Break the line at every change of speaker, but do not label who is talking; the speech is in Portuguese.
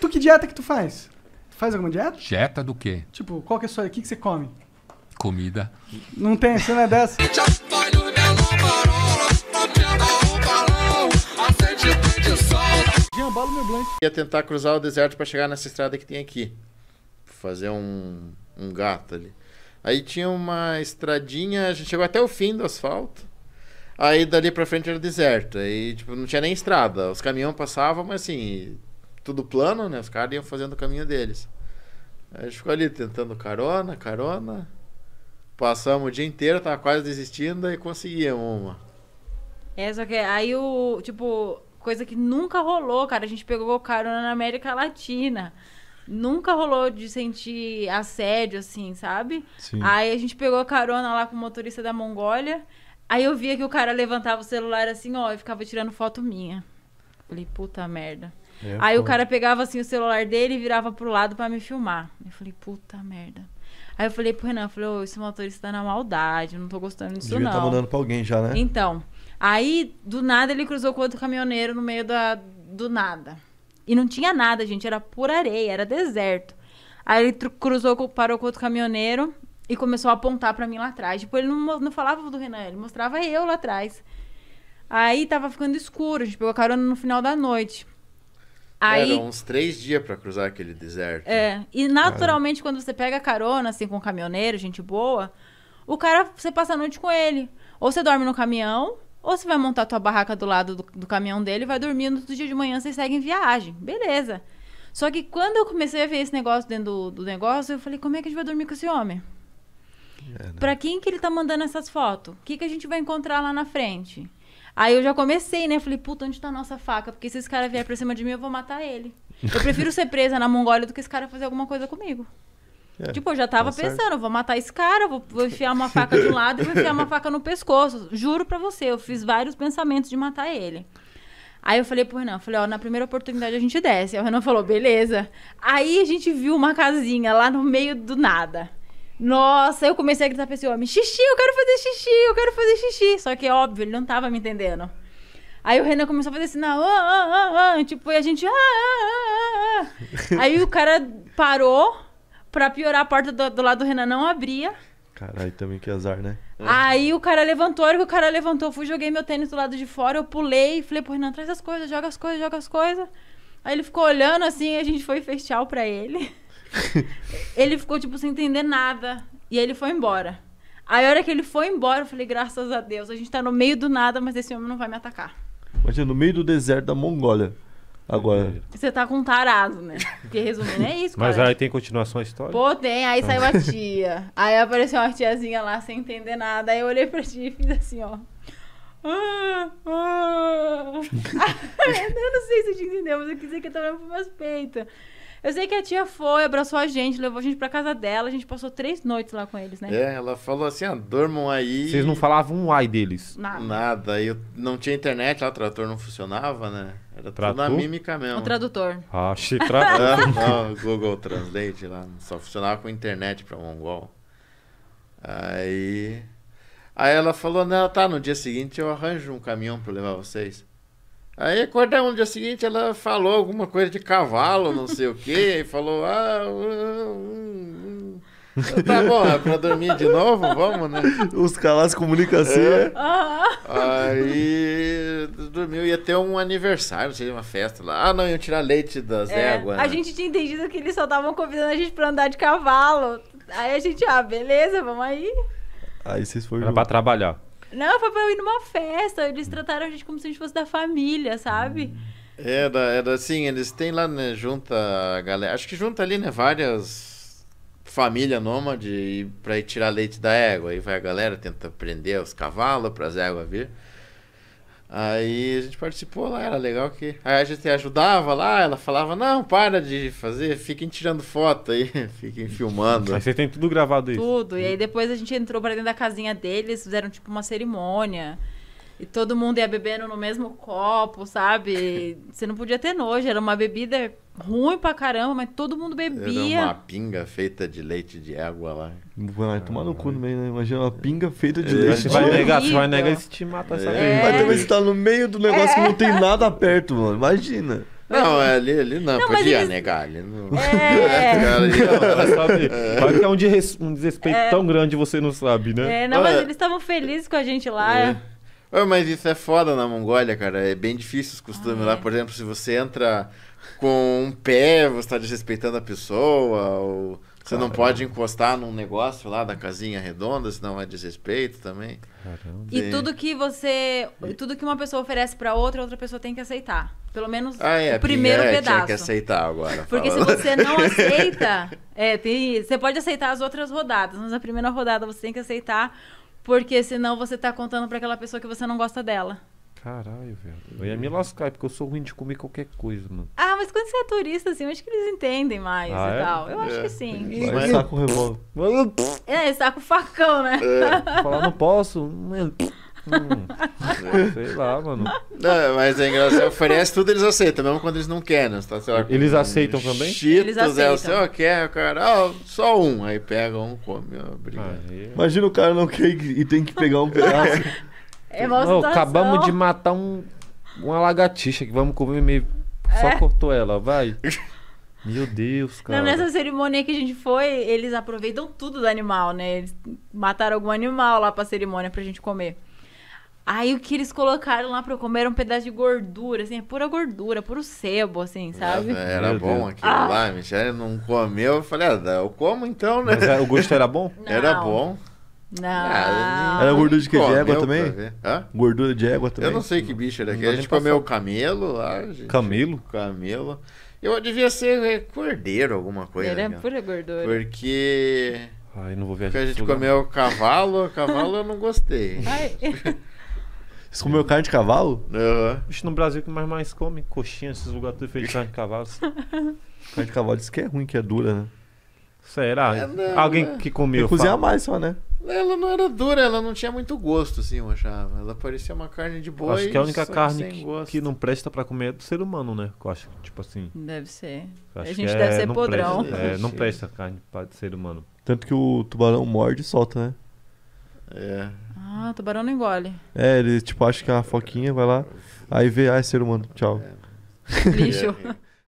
tu que dieta que tu faz? Tu faz alguma dieta? Dieta do quê? Tipo, qual que é a sua... O que, que você come? Comida. Não tem, você não é dessa?
Jean, meu blank. Ia tentar cruzar o deserto para chegar nessa estrada que tem aqui. Fazer um, um gato ali. Aí tinha uma estradinha, a gente chegou até o fim do asfalto. Aí dali pra frente era deserto. Aí, tipo, não tinha nem estrada. Os caminhões passavam, mas assim, tudo plano, né? Os caras iam fazendo o caminho deles. Aí a gente ficou ali tentando carona, carona. Passamos o dia inteiro, tava quase desistindo e conseguíamos uma.
É, só que aí o. Tipo, coisa que nunca rolou, cara. A gente pegou carona na América Latina. Nunca rolou de sentir assédio, assim, sabe? Sim. Aí a gente pegou carona lá com o motorista da Mongólia. Aí eu via que o cara levantava o celular assim, ó, e ficava tirando foto minha. Falei, puta merda. É, aí pô. o cara pegava assim o celular dele e virava pro lado para me filmar. Eu falei, puta merda. Aí eu falei pro Renan, eu falei, ô, esse motorista tá na maldade, eu não tô gostando disso, Devia tá não. Ele tá mandando pra alguém já, né? Então. Aí, do nada, ele cruzou com outro caminhoneiro no meio da, do nada. E não tinha nada, gente, era pura areia, era deserto. Aí ele cruzou, parou com outro caminhoneiro e começou a apontar para mim lá atrás. Tipo, ele não, não falava do Renan, ele mostrava eu lá atrás. Aí tava ficando escuro, a gente pegou carona no final da noite. Aí, Era
uns três dias para cruzar aquele deserto. É, e naturalmente
ah. quando você pega carona, assim, com um caminhoneiro, gente boa, o cara, você passa a noite com ele. Ou você dorme no caminhão, ou você vai montar tua barraca do lado do, do caminhão dele, e vai dormindo, todo dia de manhã vocês seguem viagem. Beleza. Só que quando eu comecei a ver esse negócio dentro do, do negócio, eu falei, como é que a gente vai dormir com esse homem? É, né? Pra quem que ele tá mandando essas fotos? O que, que a gente vai encontrar lá na frente? Aí eu já comecei, né? Falei, puta, onde tá a nossa faca? Porque se esse cara vier pra cima de mim, eu vou matar ele. Eu prefiro ser presa na Mongólia do que esse cara fazer alguma coisa comigo. É, tipo, eu já tava tá pensando, eu vou matar esse cara, vou, vou enfiar uma faca de um lado e vou enfiar uma faca no pescoço. Juro pra você, eu fiz vários pensamentos de matar ele. Aí eu falei pro Renan, falei, ó, na primeira oportunidade a gente desce. Aí o Renan falou, beleza. Aí a gente viu uma casinha lá no meio do nada. Nossa, eu comecei a gritar pra esse homem: xixi, eu quero fazer xixi, eu quero fazer xixi. Só que, óbvio, ele não tava me entendendo. Aí o Renan começou a fazer sinal, ah, ah, ah, tipo, e a gente. Aí o cara parou pra piorar a porta do, do lado do Renan, não abria.
Caralho, também que azar, né?
Aí o cara levantou, olha que o cara levantou, eu fui, joguei meu tênis do lado de fora, eu pulei, falei pro Renan, traz as coisas, joga as coisas, joga as coisas. Aí ele ficou olhando assim, a gente foi fechar pra ele. ele ficou, tipo, sem entender nada. E aí ele foi embora. Aí a hora que ele foi embora, eu falei, graças a Deus, a gente tá no meio do nada, mas esse homem não vai me atacar.
Imagina, é no meio do deserto da Mongólia. Agora.
Você tá com um tarado, né? Porque resumindo, é isso. Mas cara.
aí tem continuação a história? Pô, tem. Aí saiu a
tia. aí apareceu uma tiazinha lá sem entender nada. Aí eu olhei pra tia e fiz assim, ó. Ah, ah. eu não sei se eu te entendeu, mas eu quis dizer que eu tava olhando pros meus peitos. Eu sei que a tia foi, abraçou a gente, levou a gente pra casa dela, a gente passou três noites lá com eles, né? É,
ela falou assim, ó, ah, dormam aí. Vocês não falavam um ai deles? Nada. Nada, eu não tinha internet lá, o trator não funcionava, né? Era tudo na mímica mesmo. O tradutor. Ah, se tradutor. Ah, não, Google Translate lá, só funcionava com internet pra mongol. Aí... Aí ela falou, né tá, no dia seguinte eu arranjo um caminhão pra levar vocês. Aí acordamos no é dia seguinte, ela falou alguma coisa de cavalo, não sei o quê, e falou, ah. Hum, hum, hum. Tá bom, é pra dormir de novo, vamos, né? Os calas comunicam assim, né? é. Aí dormiu, ia ter um aniversário, não sei uma festa lá. Ah, não, iam tirar leite das é, éguas. A né? gente
tinha entendido que eles só estavam convidando a gente pra andar de cavalo. Aí a gente, ah, beleza, vamos aí.
Aí vocês foram. Era pra trabalhar.
Não, foi pra eu ir numa festa. Eles trataram a gente como se a gente fosse da família, sabe?
Era, é, era é assim, eles têm lá, né, junta a galera. Acho que junta ali, né, várias família nômade pra ir tirar leite da égua. Aí vai a galera, tenta prender os cavalos as éguas vir. Aí a gente participou lá, era legal que. Aí a gente ajudava lá, ela falava, não, para de fazer, fiquem tirando foto aí, fiquem filmando. Aí você tem tudo gravado isso.
Tudo. E aí depois a gente entrou pra dentro da casinha deles, fizeram tipo uma cerimônia. E todo mundo ia bebendo no mesmo copo, sabe? Você não podia ter nojo, era uma bebida ruim pra caramba, mas todo mundo bebia. Era uma
pinga feita de leite de água lá. Vai tomar no cu no meio, né? Imagina uma pinga feita de é, leite. Você vai negar, você vai negar e se te mata essa é. Mas também você tá no meio do negócio é. que não tem nada perto, mano. Imagina. Não, é ali, ali não, não podia eles... negar. Ali não... É, é. Cara, não. sabe, é. é um, desrespeito é. tão grande você não sabe, né? É, não, mas é. eles
estavam felizes com a gente lá.
Oh, mas isso é foda na Mongólia, cara. É bem difícil os costumes ah, lá. É. Por exemplo, se você entra com um pé, você está desrespeitando a pessoa, ou você não pode encostar num negócio lá da casinha redonda, senão é desrespeito também. Caramba. E tudo
que você. Tudo que uma pessoa oferece para outra, outra pessoa tem que aceitar. Pelo menos ah, é, o primeiro é, pedaço. Tem que aceitar agora. Porque falando. se você não aceita, é, tem, você pode aceitar as outras rodadas, mas na primeira rodada você tem que aceitar porque senão você tá contando para aquela pessoa que você não gosta dela.
Caralho, velho. Eu ia me lascar, porque eu sou ruim de comer qualquer coisa, mano.
Ah, mas quando você é turista, assim, eu acho que eles entendem mais ah, e é? tal. Eu é. acho que sim. E, mas tá com revólver. É, está com facão, né? É. Falar, não
posso. É. Hum, sei lá, mano. Não, mas é engraçado. Oferece tudo, eles aceitam, mesmo quando eles não querem. Né? Tá, lá, eles aceitam Cheetos, também? Cheetos, é o senhor quer, o cara. Ó, só um. Aí pega um, come, ó, obrigado. Ah, Imagina o cara não quer e tem que pegar um pedaço.
É uma não, acabamos de
matar um, uma lagartixa que vamos comer meio. Só é. cortou ela, vai. Meu Deus, cara. Não, nessa
cerimônia que a gente foi, eles aproveitam tudo do animal, né? Eles mataram algum animal lá pra cerimônia pra gente comer. Aí o que eles colocaram lá pra eu comer era um pedaço de gordura, assim, é pura gordura, puro sebo, assim, sabe? Era, era bom aquilo ah.
lá, Michelle não comeu. Eu falei, ah, eu como então, né? Mas, o gosto era bom? Não. Era bom. Não. era gordura de que? De égua também? Hã? Gordura de égua também? Eu não sei que bicho era aquele. A gente comeu camelo lá. Gente... Camelo? Camelo. Eu devia ser é, cordeiro, alguma coisa. Era minha. pura gordura. Porque. Ai, não vou ver. Porque a gente comeu cavalo, cavalo eu não gostei. Ai. Você comeu carne de cavalo? Aham. Vixe, no Brasil que mais mais come coxinha, esses lugares tudo feito de carne de cavalo. Assim. carne de cavalo diz que é ruim, que é dura, né? Será? É, não, Alguém né? que comeu. Tem cozinhar mais só, né? Ela não era dura, ela não tinha muito gosto, assim, eu achava. Ela parecia uma carne de boi. Acho que a única carne que, que, não presta para comer é do ser humano, né? Eu acho que, tipo assim.
Deve ser. A gente é, deve é, ser podrão. Presta, é, não presta
carne para ser humano. Tanto que o tubarão morde e solta, né? É.
Ah, tubarão não engole.
É, ele tipo acha que é uma foquinha, vai lá, aí vê, ah, é ser humano, tchau. É. Lixo.
É.